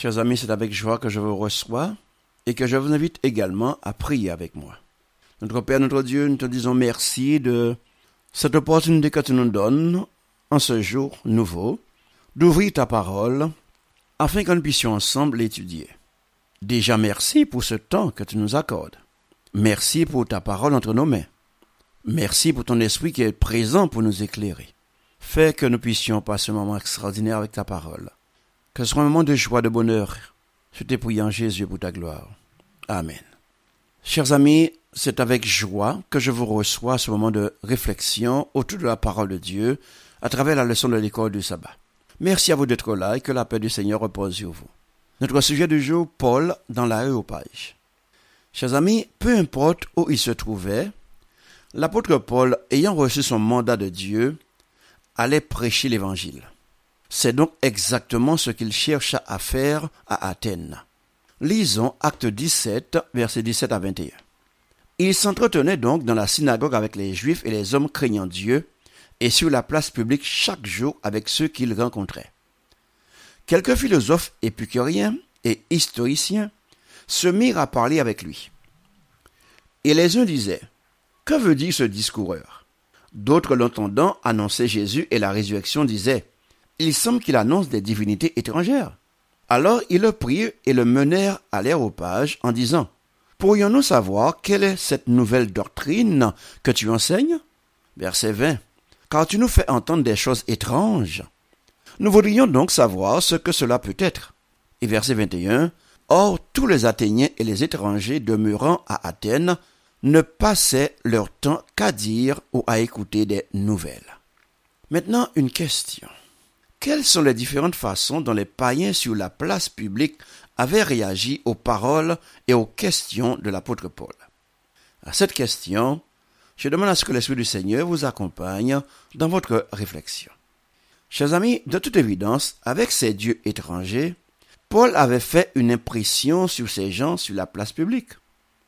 Chers amis, c'est avec joie que je vous reçois et que je vous invite également à prier avec moi. Notre Père, notre Dieu, nous te disons merci de cette opportunité que tu nous donnes en ce jour nouveau d'ouvrir ta parole afin que nous puissions ensemble l'étudier. Déjà merci pour ce temps que tu nous accordes. Merci pour ta parole entre nos mains. Merci pour ton esprit qui est présent pour nous éclairer. Fais que nous puissions passer un moment extraordinaire avec ta parole ce sera un moment de joie, de bonheur. Je t'ai en Jésus pour ta gloire. Amen. Chers amis, c'est avec joie que je vous reçois ce moment de réflexion autour de la parole de Dieu à travers la leçon de l'école du sabbat. Merci à vous d'être là et que la paix du Seigneur repose sur vous. Notre sujet du jour, Paul dans la Pages. Chers amis, peu importe où il se trouvait, l'apôtre Paul, ayant reçu son mandat de Dieu, allait prêcher l'évangile. C'est donc exactement ce qu'il chercha à faire à Athènes. Lisons Acte 17, verset 17 à 21. Il s'entretenait donc dans la synagogue avec les Juifs et les hommes craignant Dieu, et sur la place publique chaque jour avec ceux qu'il rencontrait. Quelques philosophes épicuriens et historiciens se mirent à parler avec lui. Et les uns disaient, Que veut dire ce discoureur D'autres l'entendant annoncer Jésus et la résurrection disaient, il semble qu'il annonce des divinités étrangères. Alors ils le prirent et le menèrent à l'aéropage en disant Pourrions-nous savoir quelle est cette nouvelle doctrine que tu enseignes Verset 20. Car tu nous fais entendre des choses étranges. Nous voudrions donc savoir ce que cela peut être. Et verset 21. Or, tous les Athéniens et les étrangers demeurant à Athènes ne passaient leur temps qu'à dire ou à écouter des nouvelles. Maintenant, une question. Quelles sont les différentes façons dont les païens sur la place publique avaient réagi aux paroles et aux questions de l'apôtre Paul À cette question, je demande à ce que l'Esprit du Seigneur vous accompagne dans votre réflexion. Chers amis, de toute évidence, avec ces dieux étrangers, Paul avait fait une impression sur ces gens sur la place publique.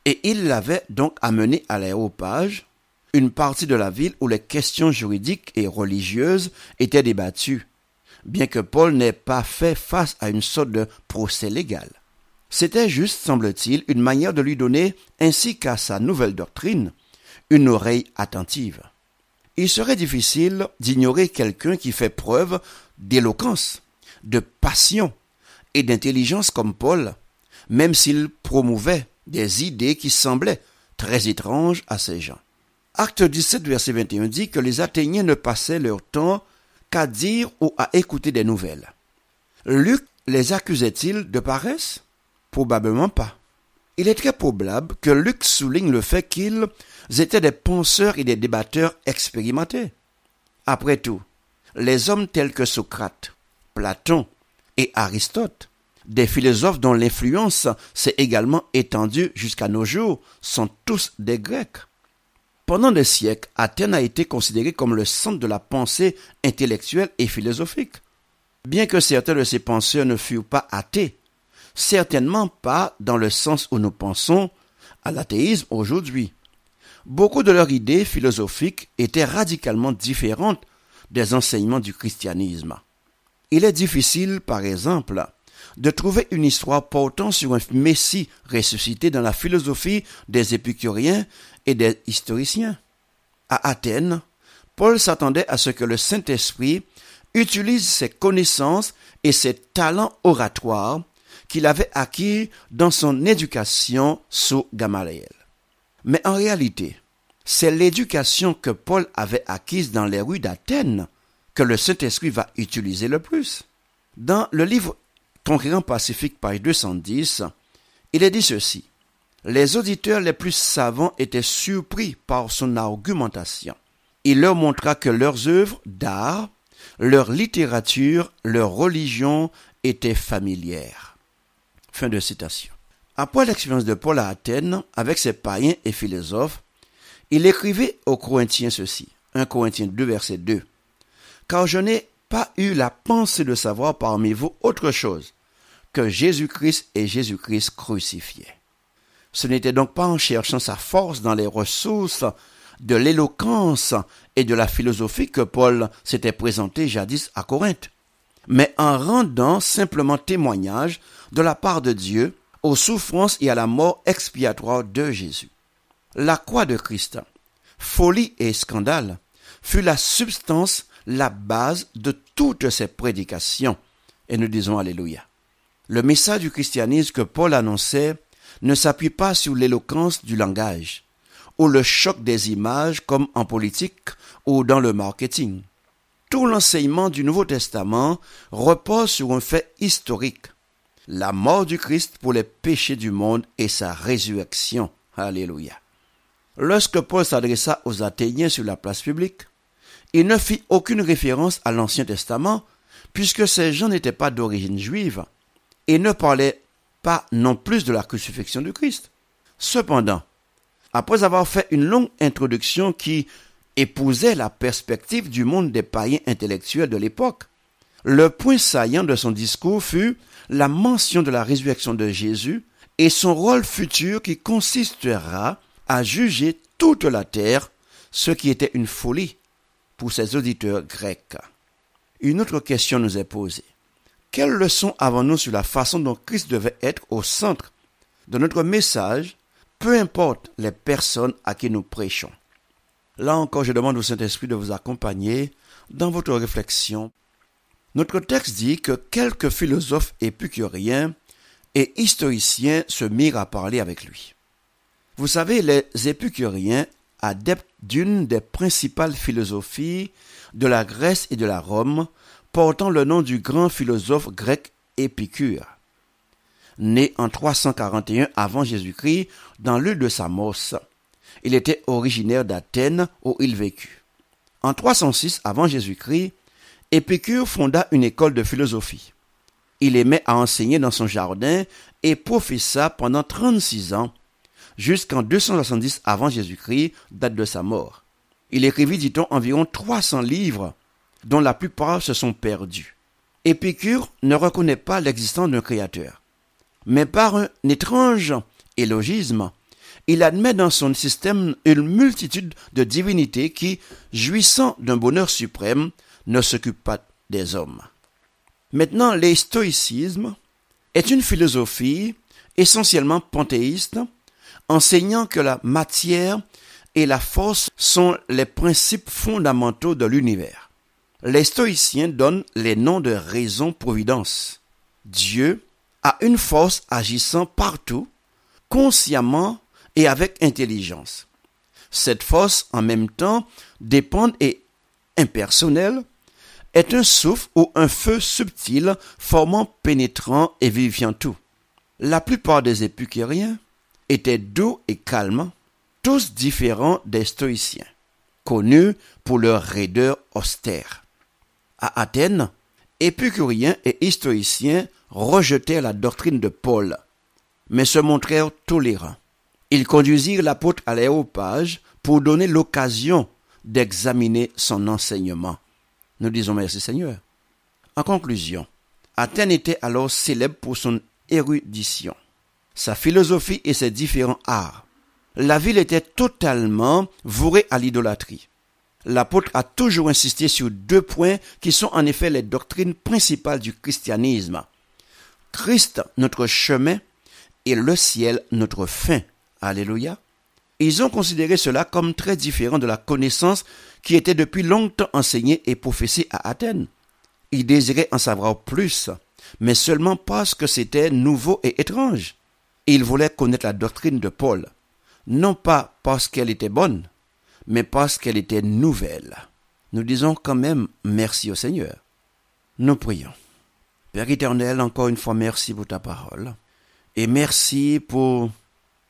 Et il l'avait donc amené à l'aéropage, une partie de la ville où les questions juridiques et religieuses étaient débattues bien que Paul n'ait pas fait face à une sorte de procès légal. C'était juste, semble-t-il, une manière de lui donner, ainsi qu'à sa nouvelle doctrine, une oreille attentive. Il serait difficile d'ignorer quelqu'un qui fait preuve d'éloquence, de passion et d'intelligence comme Paul, même s'il promouvait des idées qui semblaient très étranges à ces gens. Acte 17, verset 21 dit que les Athéniens ne passaient leur temps qu'à dire ou à écouter des nouvelles. Luc les accusait-il de paresse Probablement pas. Il est très probable que Luc souligne le fait qu'ils étaient des penseurs et des débatteurs expérimentés. Après tout, les hommes tels que Socrate, Platon et Aristote, des philosophes dont l'influence s'est également étendue jusqu'à nos jours, sont tous des Grecs. Pendant des siècles, Athènes a été considérée comme le centre de la pensée intellectuelle et philosophique. Bien que certains de ces penseurs ne furent pas athées, certainement pas dans le sens où nous pensons à l'athéisme aujourd'hui. Beaucoup de leurs idées philosophiques étaient radicalement différentes des enseignements du christianisme. Il est difficile, par exemple, de trouver une histoire portant sur un Messie ressuscité dans la philosophie des épicuriens et des historiciens. À Athènes, Paul s'attendait à ce que le Saint-Esprit utilise ses connaissances et ses talents oratoires qu'il avait acquis dans son éducation sous Gamaliel. Mais en réalité, c'est l'éducation que Paul avait acquise dans les rues d'Athènes que le Saint-Esprit va utiliser le plus. Dans le livre Conquérant Pacifique, page 210, il est dit ceci. Les auditeurs les plus savants étaient surpris par son argumentation. Il leur montra que leurs œuvres d'art, leur littérature, leur religion étaient familières. Fin de citation. Après l'expérience de Paul à Athènes avec ses païens et philosophes, il écrivait aux Corinthiens ceci. 1 Corinthiens 2 verset 2. Car je n'ai pas eu la pensée de savoir parmi vous autre chose que Jésus-Christ et Jésus-Christ crucifié. Ce n'était donc pas en cherchant sa force dans les ressources de l'éloquence et de la philosophie que Paul s'était présenté jadis à Corinthe, mais en rendant simplement témoignage de la part de Dieu aux souffrances et à la mort expiatoire de Jésus. La croix de Christ, folie et scandale, fut la substance la base de toutes ces prédications. Et nous disons Alléluia. Le message du christianisme que Paul annonçait ne s'appuie pas sur l'éloquence du langage ou le choc des images comme en politique ou dans le marketing. Tout l'enseignement du Nouveau Testament repose sur un fait historique, la mort du Christ pour les péchés du monde et sa résurrection. Alléluia. Lorsque Paul s'adressa aux Athéniens sur la place publique, il ne fit aucune référence à l'Ancien Testament, puisque ces gens n'étaient pas d'origine juive, et ne parlaient pas non plus de la crucifixion du Christ. Cependant, après avoir fait une longue introduction qui épousait la perspective du monde des païens intellectuels de l'époque, le point saillant de son discours fut la mention de la résurrection de Jésus et son rôle futur qui consistera à juger toute la terre, ce qui était une folie pour ses auditeurs grecs. Une autre question nous est posée. Quelle leçon avons-nous sur la façon dont Christ devait être au centre de notre message, peu importe les personnes à qui nous prêchons Là encore, je demande au Saint-Esprit de vous accompagner dans votre réflexion. Notre texte dit que quelques philosophes épicuriens et historiciens se mirent à parler avec lui. Vous savez, les épicuriens adepte d'une des principales philosophies de la Grèce et de la Rome, portant le nom du grand philosophe grec Épicure. Né en 341 avant Jésus-Christ dans l'île de Samos, il était originaire d'Athènes où il vécut. En 306 avant Jésus-Christ, Épicure fonda une école de philosophie. Il aimait à enseigner dans son jardin et professa pendant 36 ans jusqu'en 270 avant Jésus-Christ, date de sa mort. Il écrivit, dit-on, environ 300 livres, dont la plupart se sont perdus. Épicure ne reconnaît pas l'existence d'un créateur, mais par un étrange élogisme, il admet dans son système une multitude de divinités qui, jouissant d'un bonheur suprême, ne s'occupent pas des hommes. Maintenant, l'histoïcisme est une philosophie essentiellement panthéiste enseignant que la matière et la force sont les principes fondamentaux de l'univers. Les stoïciens donnent les noms de raison-providence. Dieu a une force agissant partout, consciemment et avec intelligence. Cette force, en même temps, dépend et impersonnelle, est un souffle ou un feu subtil formant, pénétrant et vivifiant tout. La plupart des épicuriens étaient doux et calmes, tous différents des stoïciens, connus pour leur raideur austère. À Athènes, épicuriens et stoïciens rejetèrent la doctrine de Paul, mais se montrèrent tolérants. Ils conduisirent l'apôtre à l'éopage pour donner l'occasion d'examiner son enseignement. Nous disons merci Seigneur. En conclusion, Athènes était alors célèbre pour son érudition sa philosophie et ses différents arts. La ville était totalement vouée à l'idolâtrie. L'apôtre a toujours insisté sur deux points qui sont en effet les doctrines principales du christianisme. Christ notre chemin et le ciel notre fin. Alléluia. Ils ont considéré cela comme très différent de la connaissance qui était depuis longtemps enseignée et professée à Athènes. Ils désiraient en savoir plus, mais seulement parce que c'était nouveau et étrange il voulait connaître la doctrine de Paul, non pas parce qu'elle était bonne, mais parce qu'elle était nouvelle. Nous disons quand même merci au Seigneur. Nous prions. Père éternel, encore une fois, merci pour ta parole. Et merci pour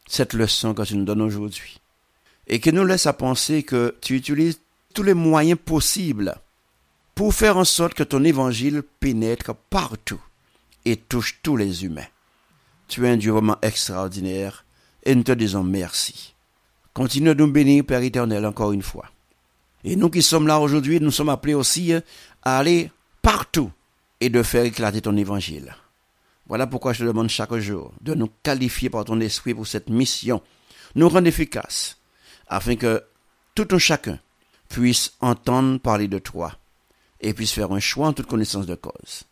cette leçon que tu nous donnes aujourd'hui. Et qui nous laisse à penser que tu utilises tous les moyens possibles pour faire en sorte que ton évangile pénètre partout et touche tous les humains. Tu es un Dieu vraiment extraordinaire et nous te disons merci. Continue à nous bénir, Père éternel, encore une fois. Et nous qui sommes là aujourd'hui, nous sommes appelés aussi à aller partout et de faire éclater ton évangile. Voilà pourquoi je te demande chaque jour de nous qualifier par ton esprit pour cette mission, nous rendre efficaces, afin que tout un chacun puisse entendre parler de toi et puisse faire un choix en toute connaissance de cause.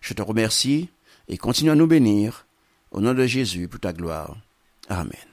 Je te remercie et continue à nous bénir au nom de Jésus, pour ta gloire. Amen.